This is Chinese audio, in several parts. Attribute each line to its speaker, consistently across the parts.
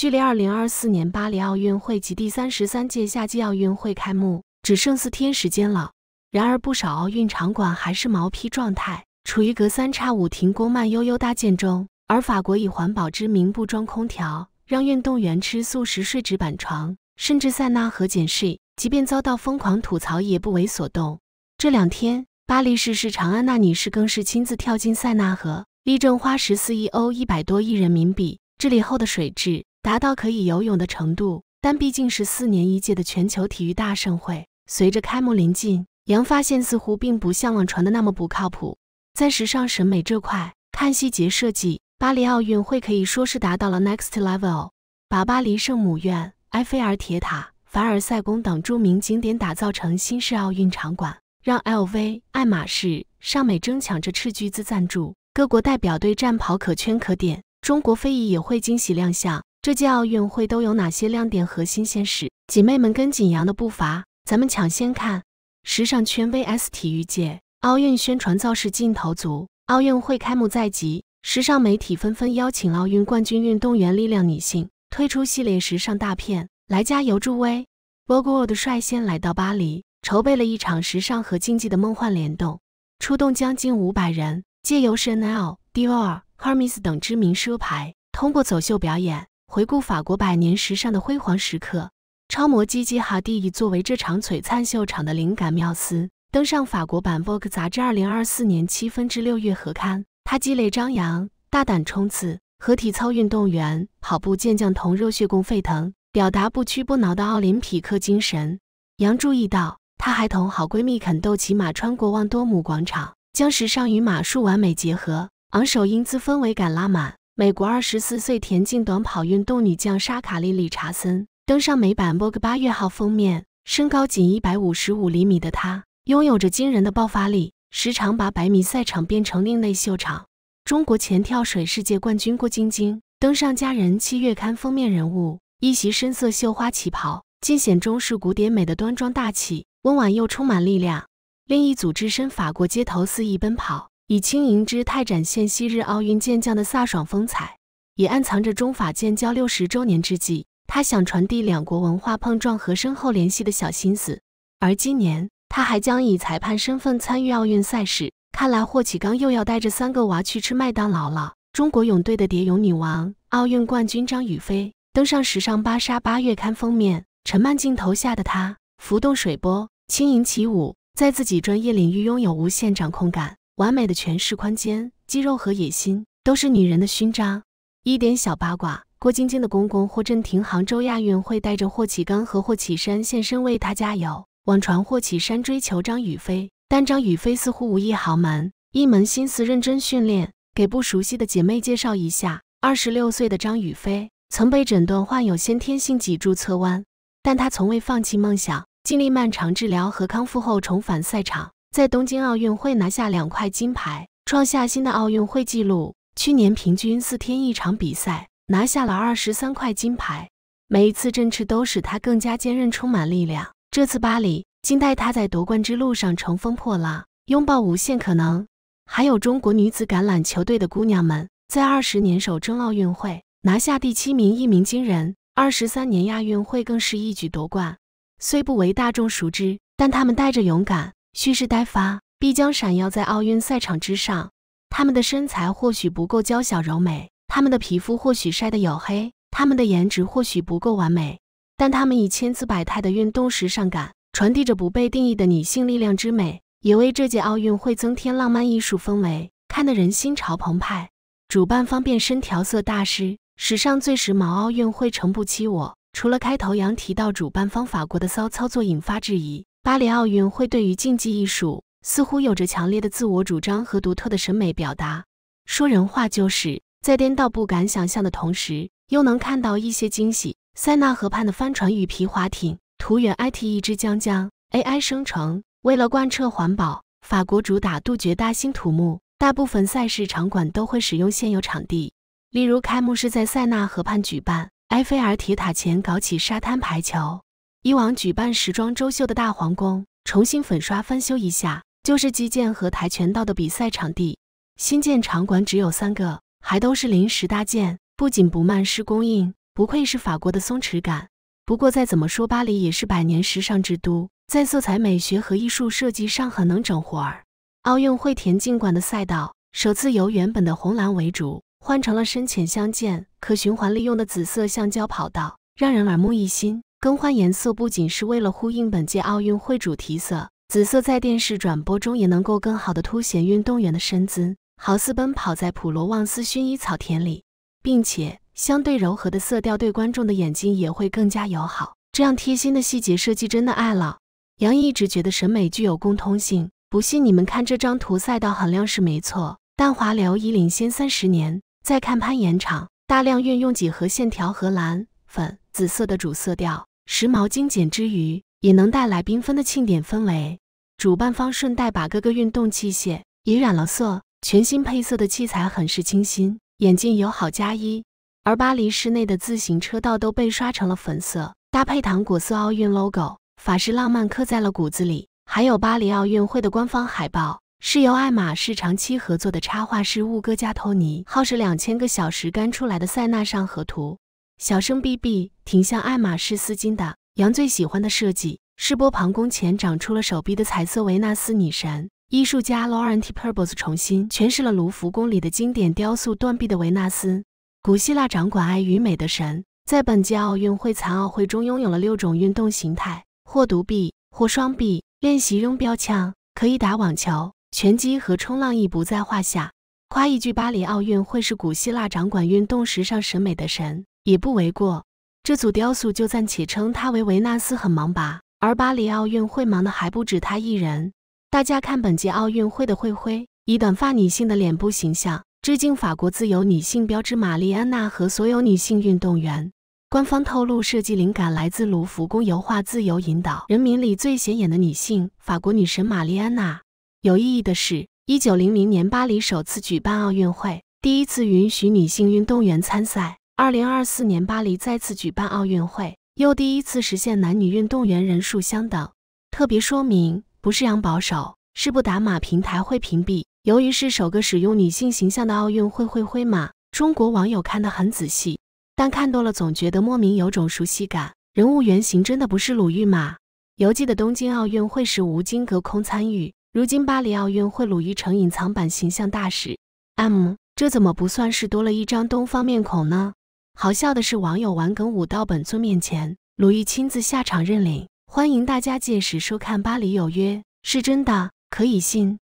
Speaker 1: 距离二零二四年巴黎奥运会及第三十三届夏季奥运会开幕只剩四天时间了。然而，不少奥运场馆还是毛坯状态，处于隔三差五停工、慢悠悠搭建中。而法国以环保之名，不装空调，让运动员吃素食、睡纸板床，甚至塞纳河简睡，即便遭到疯狂吐槽也不为所动。这两天，巴黎市市长安娜女士更是亲自跳进塞纳河，力证花十四亿欧、一百多亿人民币治理后的水质。达到可以游泳的程度，但毕竟是四年一届的全球体育大盛会。随着开幕临近，杨发现似乎并不像网传的那么不靠谱。在时尚审美这块，看细节设计，巴黎奥运会可以说是达到了 next level，把巴黎圣母院、埃菲尔铁塔、凡尔赛宫等著名景点打造成新式奥运场馆，让 LV、爱马仕、尚美争抢着斥巨资赞助。各国代表队战袍可圈可点，中国非遗也会惊喜亮相。这届奥运会都有哪些亮点和新鲜事？姐妹们跟紧杨的步伐，咱们抢先看。时尚圈 vs 体育界，奥运宣传造势镜头足。奥运会开幕在即，时尚媒体纷纷邀请奥运冠军运动员、力量女性，推出系列时尚大片来加油助威。Vogue World 率先来到巴黎，筹备了一场时尚和竞技的梦幻联动，出动将近五百人，借由 Chanel、Dior、h e r m e s 等知名奢牌，通过走秀表演。回顾法国百年时尚的辉煌时刻，超模基基哈蒂以作为这场璀璨秀场的灵感妙思，登上法国版《VOGUE》杂志二零二四年七分之六月合刊。她积累张扬、大胆冲刺，和体操运动员、跑步健将同热血共沸腾，表达不屈不挠的奥林匹克精神。杨注意到，她还同好闺蜜肯豆骑马穿过旺多姆广场，将时尚与马术完美结合，昂首英姿，氛围感拉满。美国二十四岁田径短跑运动女将沙卡利·理查森登上美版《Vogue》八月号封面，身高仅一百五十五厘米的她，拥有着惊人的爆发力，时常把百米赛场变成另类秀场。中国前跳水世界冠军郭晶晶登上《佳人》七月刊封面人物，一袭深色绣花旗袍，尽显中式古典美的端庄大气、温婉又充满力量。另一组置身法国街头肆意奔跑。以轻盈之态展现昔日奥运健将的飒爽风采，也暗藏着中法建交六十周年之际，他想传递两国文化碰撞和深厚联系的小心思。而今年，他还将以裁判身份参与奥运赛事。看来霍启刚又要带着三个娃去吃麦当劳了。中国泳队的蝶泳女王、奥运冠军张雨霏登上时尚芭莎八月刊封面，沉漫镜头下的她，浮动水波，轻盈起舞，在自己专业领域拥有无限掌控感。完美的诠释宽肩、肌肉和野心都是女人的勋章。一点小八卦：郭晶晶的公公霍震霆，杭州亚运会带着霍启刚和霍启山现身为她加油。网传霍启山追求张雨霏，但张雨霏似乎无意豪门，一门心思认真训练。给不熟悉的姐妹介绍一下：二十六岁的张雨霏曾被诊断患有先天性脊柱侧弯，但她从未放弃梦想，经历漫长治疗和康复后重返赛场。在东京奥运会拿下两块金牌，创下新的奥运会纪录。去年平均四天一场比赛，拿下了二十三块金牌。每一次振翅都使他更加坚韧，充满力量。这次巴黎，期待他在夺冠之路上乘风破浪，拥抱无限可能。还有中国女子橄榄球队的姑娘们，在二十年首征奥运会拿下第七名，一鸣惊人；二十三年亚运会更是一举夺冠。虽不为大众熟知，但他们带着勇敢。蓄势待发，必将闪耀在奥运赛场之上。他们的身材或许不够娇小柔美，他们的皮肤或许晒得黝黑，他们的颜值或许不够完美，但他们以千姿百态的运动时尚感，传递着不被定义的女性力量之美，也为这届奥运会增添浪漫艺术氛围，看得人心潮澎湃。主办方变身调色大师，史上最时髦奥运会诚不欺我。除了开头杨提到主办方法国的骚操作引发质疑。巴黎奥运会对于竞技艺术似乎有着强烈的自我主张和独特的审美表达。说人话就是在颠倒不敢想象的同时，又能看到一些惊喜。塞纳河畔的帆船与皮划艇，图源 ITE 之将将 AI 生成。为了贯彻环保，法国主打杜绝大兴土木，大部分赛事场馆都会使用现有场地。例如，开幕式在塞纳河畔举办，埃菲尔铁塔前搞起沙滩排球。以往举办时装周秀的大皇宫重新粉刷翻修一下，就是击剑和跆拳道的比赛场地。新建场馆只有三个，还都是临时搭建，不紧不慢施工硬，不愧是法国的松弛感。不过再怎么说，巴黎也是百年时尚之都，在色彩美学和艺术设计上很能整活儿。奥运会田径馆的赛道首次由原本的红蓝为主，换成了深浅相间、可循环利用的紫色橡胶跑道，让人耳目一新。更换颜色不仅是为了呼应本届奥运会主题色紫色，在电视转播中也能够更好的凸显运动员的身姿。好似奔跑在普罗旺斯薰衣草田里，并且相对柔和的色调对观众的眼睛也会更加友好。这样贴心的细节设计真的爱了。杨毅一直觉得审美具有共通性，不信你们看这张图，赛道很亮是没错，但滑流已领先三十年。再看攀岩场，大量运用几何线条和蓝、粉、紫色的主色调。时髦精简之余，也能带来缤纷的庆典氛围。主办方顺带把各个运动器械也染了色，全新配色的器材很是清新。眼镜友好加一，而巴黎室内的自行车道都被刷成了粉色，搭配糖果色奥运 logo，法式浪漫刻在了骨子里。还有巴黎奥运会的官方海报，是由爱马仕长期合作的插画师乌戈·加托尼耗时两千个小时干出来的塞纳上河图。小生 B B 挺像爱马仕丝巾的羊最喜欢的设计是波旁宫前长出了手臂的彩色维纳斯女神，艺术家 Laurenti p u r b o s 重新诠释了卢浮宫里的经典雕塑断臂的维纳斯。古希腊掌管爱与美的神，在本届奥运会残奥会中拥有了六种运动形态，或独臂，或双臂，练习扔标枪，可以打网球、拳击和冲浪，亦不在话下。夸一句，巴黎奥运会是古希腊掌管运动时尚审美的神。也不为过，这组雕塑就暂且称它为维纳斯很忙吧。而巴黎奥运会忙的还不止她一人，大家看本届奥运会的会徽，以短发女性的脸部形象致敬法国自由女性标志玛丽安娜和所有女性运动员。官方透露，设计灵感来自卢浮宫油画《自由引导人民》里最显眼的女性——法国女神玛丽安娜。有意义的是，一九零零年巴黎首次举办奥运会，第一次允许女性运动员参赛。二零二四年巴黎再次举办奥运会，又第一次实现男女运动员人数相等。特别说明，不是杨保守，是不打码平台会屏蔽。由于是首个使用女性形象的奥运会会徽码，中国网友看得很仔细，但看多了总觉得莫名有种熟悉感。人物原型真的不是鲁豫吗？邮寄的东京奥运会时吴京隔空参与，如今巴黎奥运会鲁豫成隐藏版形象大使，M，这怎么不算是多了一张东方面孔呢？好笑的是，网友玩梗舞到本尊面前，鲁豫亲自下场认领。欢迎大家届时收看《巴黎有约》，是真的，可以信。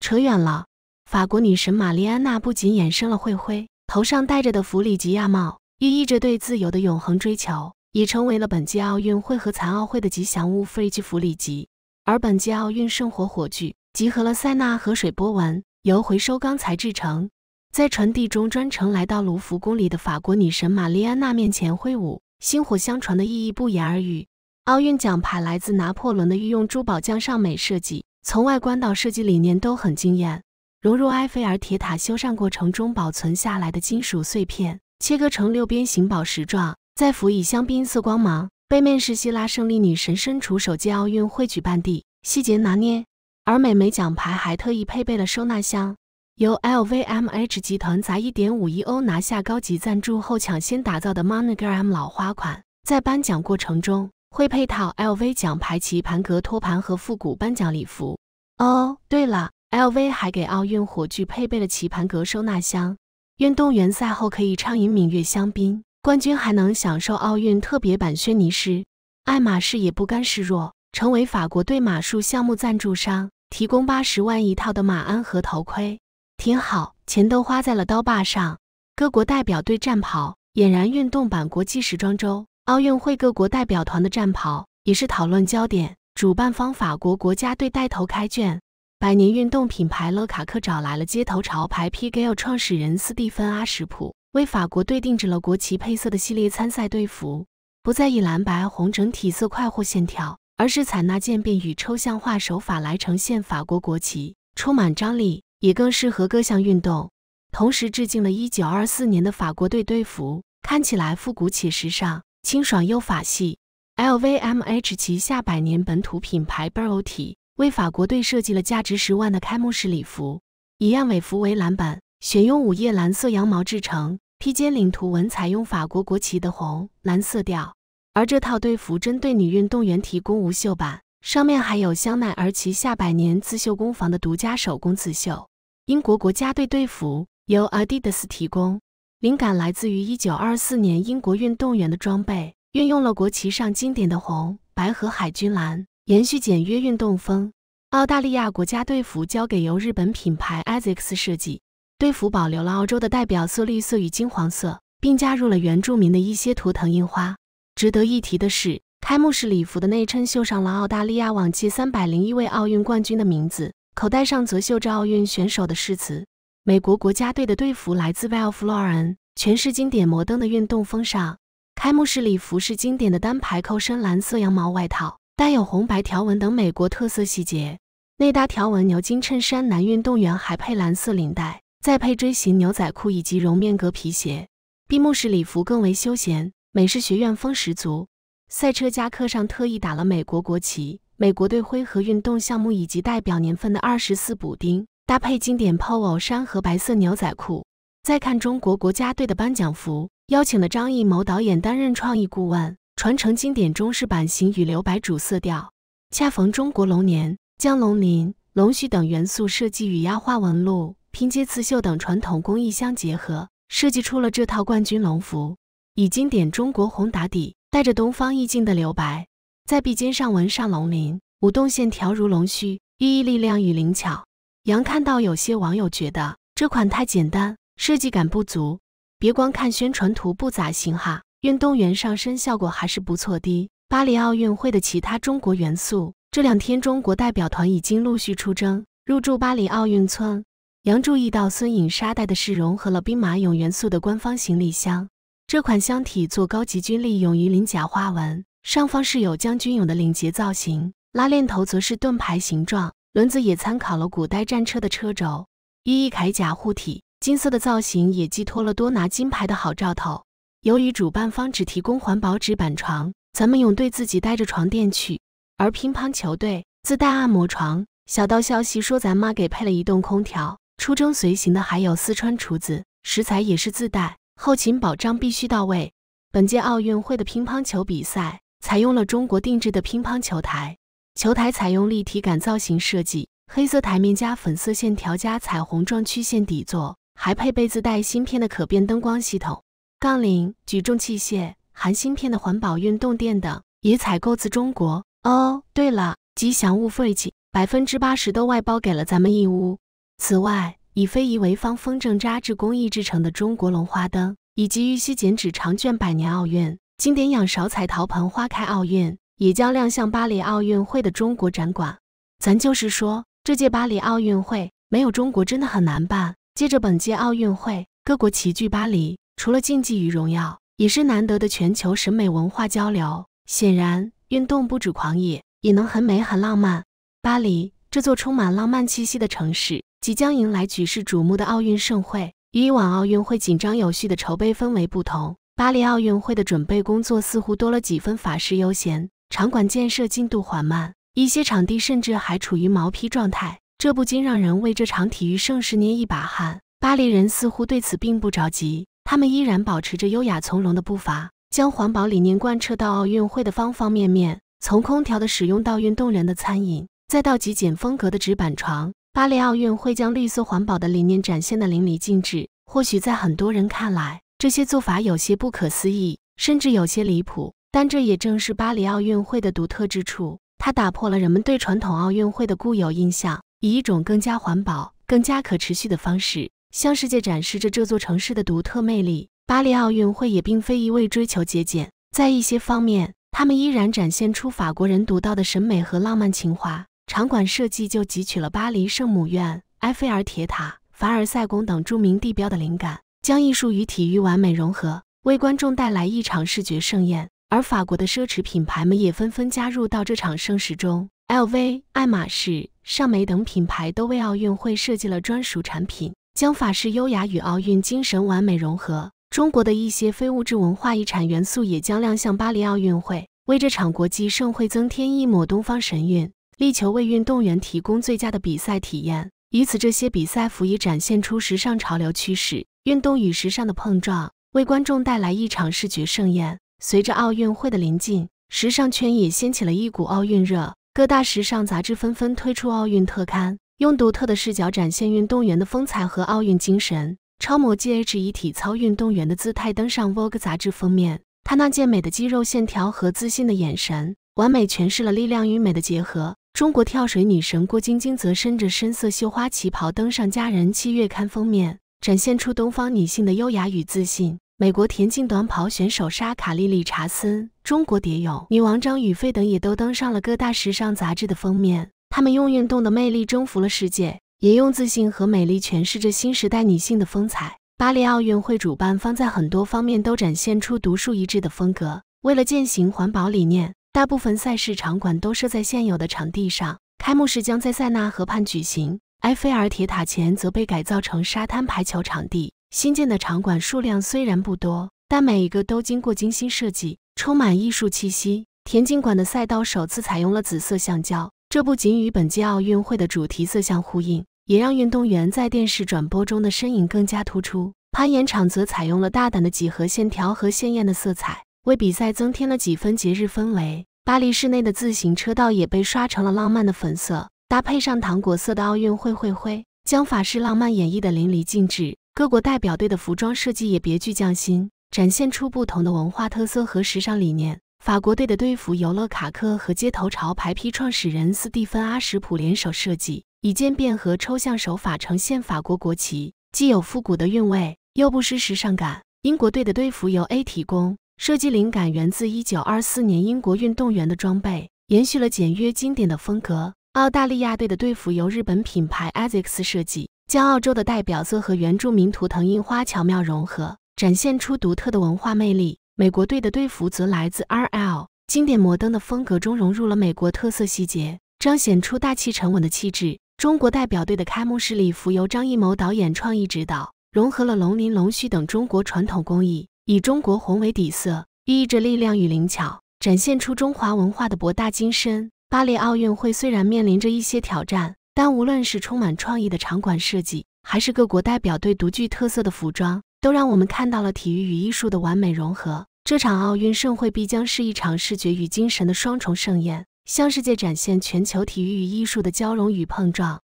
Speaker 1: 扯远了，法国女神玛丽安娜不仅衍生了会徽，头上戴着的弗里吉亚帽，寓意着对自由的永恒追求，已成为了本届奥运会和残奥会的吉祥物。弗吉弗里吉，而本届奥运圣火火炬集合了塞纳河水波纹，由回收钢材制成。在传递中专程来到卢浮宫里的法国女神玛丽安娜面前挥舞，薪火相传的意义不言而喻。奥运奖牌来自拿破仑的御用珠宝匠尚美设计，从外观到设计理念都很惊艳，融入埃菲尔铁塔修缮过程中保存下来的金属碎片，切割成六边形宝石状，再辅以香槟色光芒，背面是希腊胜利女神身处首届奥运会举办地，细节拿捏。而美眉奖牌还特意配备了收纳箱。由 LVMH 集团砸1.5亿欧拿下高级赞助后抢先打造的 Monogram 老花款，在颁奖过程中会配套 LV 奖牌、棋盘格托盘和复古颁奖礼服。哦，对了，LV 还给奥运火炬配备了棋盘格收纳箱，运动员赛后可以畅饮芈月香槟，冠军还能享受奥运特别版轩尼诗。爱马仕也不甘示弱，成为法国对马术项目赞助商，提供八十万一套的马鞍和头盔。挺好，钱都花在了刀把上。各国代表队战袍俨然运动版国际时装周，奥运会各国代表团的战袍也是讨论焦点。主办方法国国家队带头开卷，百年运动品牌乐卡克找来了街头潮牌 p g l 创始人斯蒂芬阿什普，为法国队定制了国旗配色的系列参赛队服。不再以蓝白红整体色块或线条，而是采纳渐变与抽象化手法来呈现法国国旗，充满张力。也更适合各项运动，同时致敬了1924年的法国队队服，看起来复古且时尚，清爽又法系。LVMH 旗下百年本土品牌 b u r o e r 为法国队设计了价值十万的开幕式礼服，以燕尾服为蓝本，选用午夜蓝色羊毛制成，披肩领图文采用法国国旗的红蓝色调，而这套队服针对女运动员提供无袖版，上面还有香奈儿旗下百年刺绣工坊的独家手工刺绣。英国国家队队服由 Adidas 提供，灵感来自于1924年英国运动员的装备，运用了国旗上经典的红、白和海军蓝，延续简约运动风。澳大利亚国家队服交给由日本品牌 Asics 设计，队服保留了澳洲的代表色绿色与金黄色，并加入了原住民的一些图腾印花。值得一提的是，开幕式礼服的内衬绣上了澳大利亚往届301位奥运冠军的名字。口袋上则绣着奥运选手的誓词。美国国家队的队服来自 v a l Floren，诠释经典摩登的运动风尚。开幕式礼服是经典的单排扣深蓝色羊毛外套，带有红白条纹等美国特色细节。内搭条纹牛津衬衫，男运动员还配蓝色领带，再配锥形牛仔裤以及绒面革皮鞋。闭幕式礼服更为休闲，美式学院风十足。赛车夹克上特意打了美国国旗。美国队灰和运动项目以及代表年份的二十四补丁，搭配经典 p o l o 衫和白色牛仔裤。再看中国国家队的颁奖服，邀请的张艺谋导演担任创意顾问，传承经典中式版型与留白主色调。恰逢中国龙年，将龙鳞、龙须等元素设计与压花纹路、拼接刺绣等传统工艺相结合，设计出了这套冠军龙服。以经典中国红打底，带着东方意境的留白。在臂肩上纹上龙鳞，舞动线条如龙须，寓意力量与灵巧。杨看到有些网友觉得这款太简单，设计感不足。别光看宣传图不咋行哈，运动员上身效果还是不错的。巴黎奥运会的其他中国元素，这两天中国代表团已经陆续出征，入驻巴黎奥运村。杨注意到孙颖莎带的是融合了兵马俑元素的官方行李箱，这款箱体做高级军利用鱼鳞甲花纹。上方是有将军俑的领结造型，拉链头则是盾牌形状，轮子也参考了古代战车的车轴，衣衣铠甲护体，金色的造型也寄托了多拿金牌的好兆头。由于主办方只提供环保纸板床，咱们泳队自己带着床垫去，而乒乓球队自带按摩床。小道消息说咱妈给配了移动空调，出征随行的还有四川厨子，食材也是自带，后勤保障必须到位。本届奥运会的乒乓球比赛。采用了中国定制的乒乓球台，球台采用立体感造型设计，黑色台面加粉色线条加彩虹状曲线底座，还配备自带芯片的可变灯光系统。杠铃、举重器械、含芯片的环保运动垫等也采购自中国。哦，对了，吉祥物福吉百分之八十都外包给了咱们义乌。此外，以非遗潍坊风筝扎制工艺制成的中国龙花灯，以及玉溪剪纸长卷《百年奥运》。经典仰韶彩陶盆花开奥运，也将亮相巴黎奥运会的中国展馆。咱就是说，这届巴黎奥运会没有中国，真的很难办。接着本届奥运会，各国齐聚巴黎，除了竞技与荣耀，也是难得的全球审美文化交流。显然，运动不止狂野，也能很美很浪漫。巴黎这座充满浪漫气息的城市，即将迎来举世瞩目的奥运盛会。与以往奥运会紧张有序的筹备氛围不同。巴黎奥运会的准备工作似乎多了几分法式悠闲，场馆建设进度缓慢，一些场地甚至还处于毛坯状态，这不禁让人为这场体育盛世捏一把汗。巴黎人似乎对此并不着急，他们依然保持着优雅从容的步伐，将环保理念贯彻到奥运会的方方面面，从空调的使用到运动员的餐饮，再到极简风格的纸板床，巴黎奥运会将绿色环保的理念展现得淋漓尽致。或许在很多人看来，这些做法有些不可思议，甚至有些离谱，但这也正是巴黎奥运会的独特之处。它打破了人们对传统奥运会的固有印象，以一种更加环保、更加可持续的方式，向世界展示着这座城市的独特魅力。巴黎奥运会也并非一味追求节俭，在一些方面，他们依然展现出法国人独到的审美和浪漫情怀。场馆设计就汲取了巴黎圣母院、埃菲尔铁塔、凡尔赛宫等著名地标的灵感。将艺术与体育完美融合，为观众带来一场视觉盛宴。而法国的奢侈品牌们也纷纷加入到这场盛事中，LV、爱马仕、尚美等品牌都为奥运会设计了专属产品，将法式优雅与奥运精神完美融合。中国的一些非物质文化遗产元素也将亮相巴黎奥运会，为这场国际盛会增添一抹东方神韵，力求为运动员提供最佳的比赛体验，以此这些比赛服以展现出时尚潮流趋势。运动与时尚的碰撞，为观众带来一场视觉盛宴。随着奥运会的临近，时尚圈也掀起了一股奥运热，各大时尚杂志纷纷推出奥运特刊，用独特的视角展现运动员的风采和奥运精神。超模 g h 以体操运动员的姿态登上 VOGUE 杂志封面，她那健美的肌肉线条和自信的眼神，完美诠释了力量与美的结合。中国跳水女神郭晶晶则身着深色绣花旗袍登上《佳人七月刊》封面。展现出东方女性的优雅与自信。美国田径短跑选手莎卡莉理查森、中国蝶泳女王张雨霏等也都登上了各大时尚杂志的封面。她们用运动的魅力征服了世界，也用自信和美丽诠释着新时代女性的风采。巴黎奥运会主办方在很多方面都展现出独树一帜的风格。为了践行环保理念，大部分赛事场馆都设在现有的场地上。开幕式将在塞纳河畔举行。埃菲尔铁塔前则被改造成沙滩排球场地。新建的场馆数量虽然不多，但每一个都经过精心设计，充满艺术气息。田径馆的赛道首次采用了紫色橡胶，这不仅与本届奥运会的主题色相呼应，也让运动员在电视转播中的身影更加突出。攀岩场则采用了大胆的几何线条和鲜艳的色彩，为比赛增添了几分节日氛围。巴黎市内的自行车道也被刷成了浪漫的粉色。搭配上糖果色的奥运会会徽，将法式浪漫演绎的淋漓尽致。各国代表队的服装设计也别具匠心，展现出不同的文化特色和时尚理念。法国队的队服由勒卡克和街头潮牌批创始人斯蒂芬阿什普联手设计，以渐变和抽象手法呈现法国国旗，既有复古的韵味，又不失时尚感。英国队的队服由 A 提供，设计灵感源自一九二四年英国运动员的装备，延续了简约经典的风格。澳大利亚队的队服由日本品牌 Asics 设计，将澳洲的代表色和原住民图腾印花巧妙融合，展现出独特的文化魅力。美国队的队服则来自 RL，经典摩登的风格中融入了美国特色细节，彰显出大气沉稳的气质。中国代表队的开幕式礼服由张艺谋导演创意指导，融合了龙鳞、龙须等中国传统工艺，以中国红为底色，寓意着力量与灵巧，展现出中华文化的博大精深。巴黎奥运会虽然面临着一些挑战，但无论是充满创意的场馆设计，还是各国代表队独具特色的服装，都让我们看到了体育与艺术的完美融合。这场奥运盛会必将是一场视觉与精神的双重盛宴，向世界展现全球体育与艺术的交融与碰撞。